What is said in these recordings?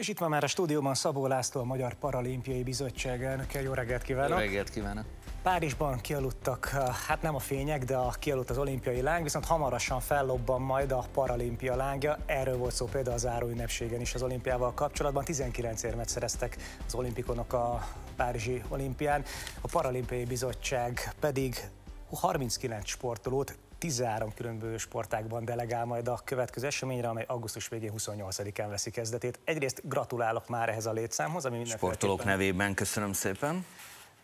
És itt van már a stúdióban Szabó László, a Magyar Paralimpiai Bizottság elnöke. Jó reggelt kívánok! Jó reggelt kívánok! Párizsban kialudtak, eh, hát nem a fények, de a kialudt az olimpiai láng, viszont hamarosan fellobban majd a paralimpia lángja. Erről volt szó például az záró ünnepségen is az olimpiával kapcsolatban. 19 érmet szereztek az olimpikonok a Párizsi olimpián. A Paralimpiai Bizottság pedig 39 sportolót 13 különböző sportákban delegál majd a következő eseményre, amely augusztus végén 28-án veszi kezdetét. Egyrészt gratulálok már ehhez a létszámhoz, ami mindenféleképpen... Sportolók nevében köszönöm szépen.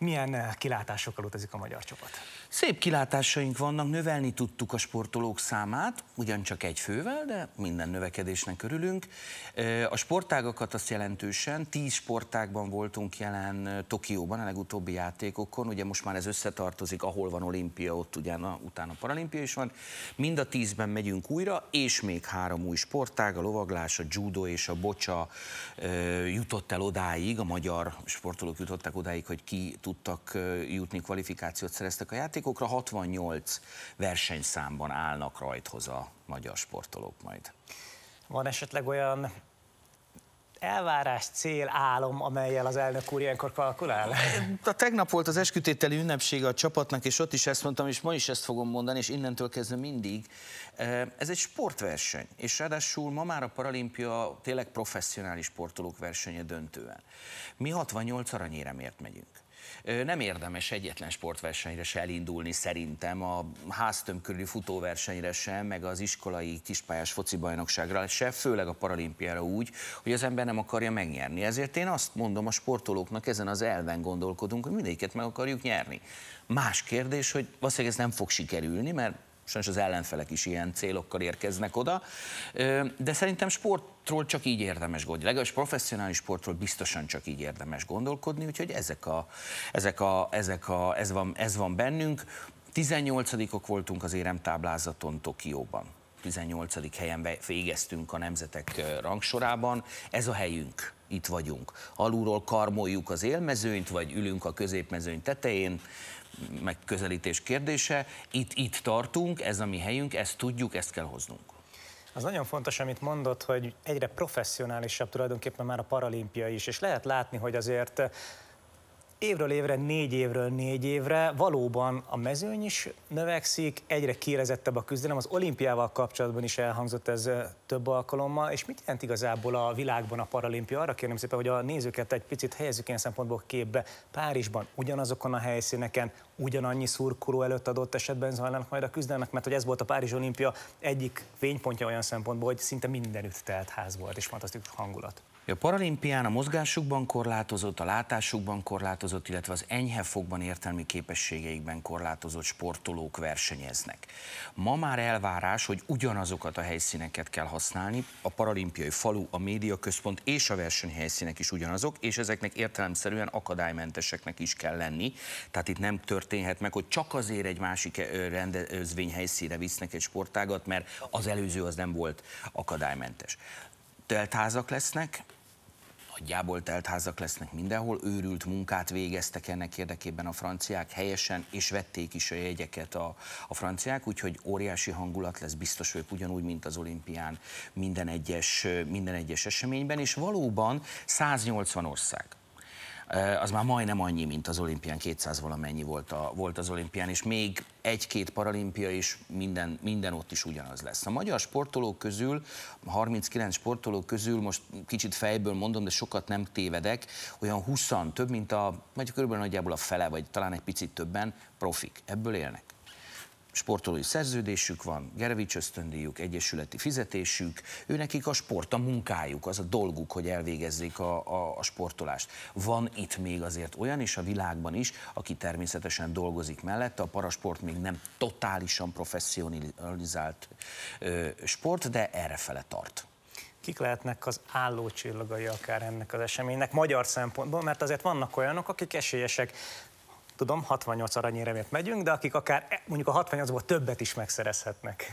Milyen eh, kilátásokkal utazik a magyar csapat? Szép kilátásaink vannak, növelni tudtuk a sportolók számát, ugyancsak egy fővel, de minden növekedésnek örülünk. Eh, a sportágakat azt jelentősen, tíz sportágban voltunk jelen eh, Tokióban, a legutóbbi játékokon, ugye most már ez összetartozik, ahol van olimpia, ott ugyan utána paralimpia is van. Mind a tízben megyünk újra, és még három új sportág, a lovaglás, a judo és a bocsa jutott el odáig, a magyar sportolók jutottak odáig, hogy ki tud tudtak jutni, kvalifikációt szereztek a játékokra, 68 versenyszámban állnak rajthoz a magyar sportolók majd. Van esetleg olyan elvárás, cél, álom, amelyel az elnök úr ilyenkor kalkulál? A tegnap volt az eskütételi ünnepsége a csapatnak, és ott is ezt mondtam, és ma is ezt fogom mondani, és innentől kezdve mindig. Ez egy sportverseny, és ráadásul ma már a paralimpia tényleg professzionális sportolók versenye döntően. Mi 68 aranyéremért megyünk. Nem érdemes egyetlen sportversenyre se elindulni szerintem, a háztöm körüli futóversenyre sem, meg az iskolai kispályás foci bajnokságra se, főleg a paralimpiára úgy, hogy az ember nem akarja megnyerni. Ezért én azt mondom a sportolóknak, ezen az elven gondolkodunk, hogy mindegyiket meg akarjuk nyerni. Más kérdés, hogy valószínűleg ez nem fog sikerülni, mert sajnos az ellenfelek is ilyen célokkal érkeznek oda, de szerintem sportról csak így érdemes gondolni, legalábbis professzionális sportról biztosan csak így érdemes gondolkodni, úgyhogy ezek a, ezek a, ezek a, ez, van, ez van bennünk. 18-ok voltunk az éremtáblázaton Tokióban. 18. helyen végeztünk a nemzetek rangsorában. Ez a helyünk itt vagyunk. Alulról karmoljuk az élmezőnyt, vagy ülünk a középmezőny tetején, megközelítés kérdése. Itt, itt tartunk, ez a mi helyünk, ezt tudjuk, ezt kell hoznunk. Az nagyon fontos, amit mondott, hogy egyre professzionálisabb tulajdonképpen már a paralimpia is, és lehet látni, hogy azért évről évre, négy évről négy évre valóban a mezőny is növekszik, egyre kérezettebb a küzdelem, az olimpiával kapcsolatban is elhangzott ez több alkalommal, és mit jelent igazából a világban a paralimpia? Arra kérném szépen, hogy a nézőket egy picit helyezzük ilyen szempontból képbe. Párizsban ugyanazokon a helyszíneken ugyanannyi szurkoló előtt adott esetben zajlanak majd a küzdelmek, mert hogy ez volt a Párizs olimpia egyik fénypontja olyan szempontból, hogy szinte mindenütt telt ház volt, és fantasztikus hangulat. A paralimpián a mozgásukban korlátozott, a látásukban korlátozott, illetve az enyhe fogban értelmi képességeikben korlátozott sportolók versenyeznek. Ma már elvárás, hogy ugyanazokat a helyszíneket kell használni, a paralimpiai falu, a médiaközpont és a versenyhelyszínek is ugyanazok, és ezeknek értelemszerűen akadálymenteseknek is kell lenni. Tehát itt nem történhet meg, hogy csak azért egy másik rendezvény helyszíne visznek egy sportágat, mert az előző az nem volt akadálymentes. Teltházak lesznek, gyábolt teltházak lesznek mindenhol, őrült munkát végeztek ennek érdekében a franciák helyesen, és vették is a jegyeket a, a franciák, úgyhogy óriási hangulat lesz biztos, hogy ugyanúgy, mint az olimpián minden egyes, minden egyes eseményben, és valóban 180 ország Eh, az már majdnem annyi, mint az olimpián, 200 valamennyi volt, a, volt az olimpián, és még egy-két paralimpia is minden, minden ott is ugyanaz lesz. A magyar sportolók közül, 39 sportolók közül, most kicsit fejből mondom, de sokat nem tévedek, olyan 20, több mint a, vagy körülbelül nagyjából a fele, vagy talán egy picit többen profik. Ebből élnek sportolói szerződésük van, Gerevics ösztöndíjuk, egyesületi fizetésük, ő nekik a sport a munkájuk, az a dolguk, hogy elvégezzék a, a, a sportolást. Van itt még azért olyan, is a világban is, aki természetesen dolgozik mellette, a parasport még nem totálisan professzionalizált ö, sport, de errefele tart kik lehetnek az állócsillagai akár ennek az eseménynek magyar szempontból, mert azért vannak olyanok, akik esélyesek Tudom, 68 aranyéremért megyünk, de akik akár eh, mondjuk a 68-ból többet is megszerezhetnek.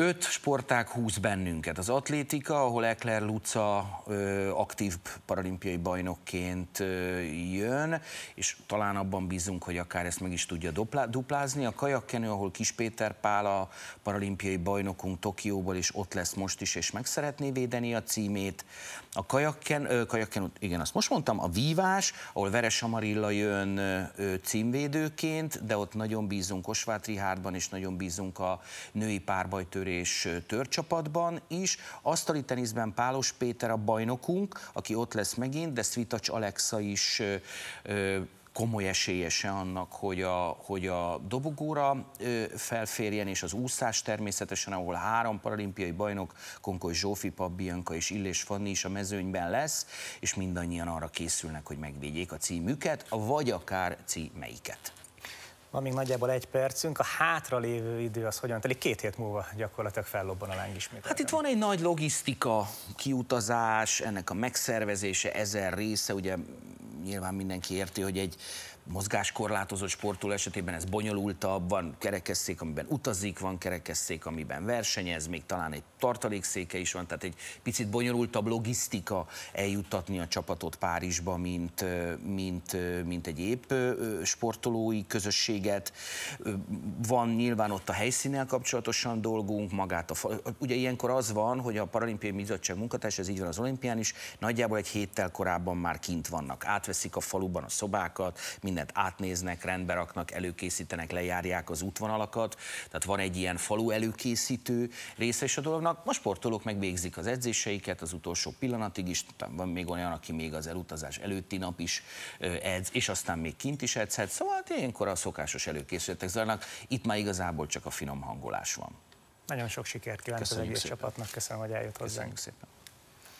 Öt sportág húz bennünket. Az atlétika, ahol Ekler Luca ö, aktív paralimpiai bajnokként ö, jön, és talán abban bízunk, hogy akár ezt meg is tudja duplázni. A kajakkenő, ahol Kis Péter Pál a paralimpiai bajnokunk Tokióból, és ott lesz most is, és meg szeretné védeni a címét. A kajakken, ö, kajakken igen, azt most mondtam, a vívás, ahol Veres Amarilla jön ö, címvédőként, de ott nagyon bízunk Osváth Rihárdban, és nagyon bízunk a női párbajtőre tűrés törcsapatban is. Asztali teniszben Pálos Péter a bajnokunk, aki ott lesz megint, de Svitacs Alexa is komoly esélyese annak, hogy a, hogy a dobogóra felférjen, és az úszás természetesen, ahol három paralimpiai bajnok, Konkoly Zsófi, Pabbianka és Illés Fanni is a mezőnyben lesz, és mindannyian arra készülnek, hogy megvédjék a címüket, vagy akár címeiket. Van még nagyjából egy percünk, a hátralévő idő az hogyan telik? Két hét múlva gyakorlatilag fellobban a láng ismét. Hát itt van egy nagy logisztika, kiutazás, ennek a megszervezése, ezer része, ugye nyilván mindenki érti, hogy egy mozgáskorlátozott sportoló esetében ez bonyolultabb, van kerekesszék, amiben utazik, van kerekesszék, amiben versenyez, még talán egy tartalékszéke is van, tehát egy picit bonyolultabb logisztika eljuttatni a csapatot Párizsba, mint, mint, mint egy épp sportolói közösséget. Van nyilván ott a helyszínnel kapcsolatosan dolgunk, magát a... Ugye ilyenkor az van, hogy a Paralimpiai Bizottság munkatárs, ez így van az olimpián is, nagyjából egy héttel korábban már kint vannak. Átveszik a faluban a szobákat, minden mindent átnéznek, rendbe raknak, előkészítenek, lejárják az útvonalakat, tehát van egy ilyen falu előkészítő része is a dolognak. A sportolók megvégzik az edzéseiket az utolsó pillanatig is, van még olyan, aki még az elutazás előtti nap is edz, és aztán még kint is edzhet, szóval hát ilyenkor a szokásos előkészületek zajlanak, itt már igazából csak a finom hangolás van. Nagyon sok sikert kívánok az egész szépen. csapatnak, köszönöm, hogy eljött hozzánk. Köszönjük szépen.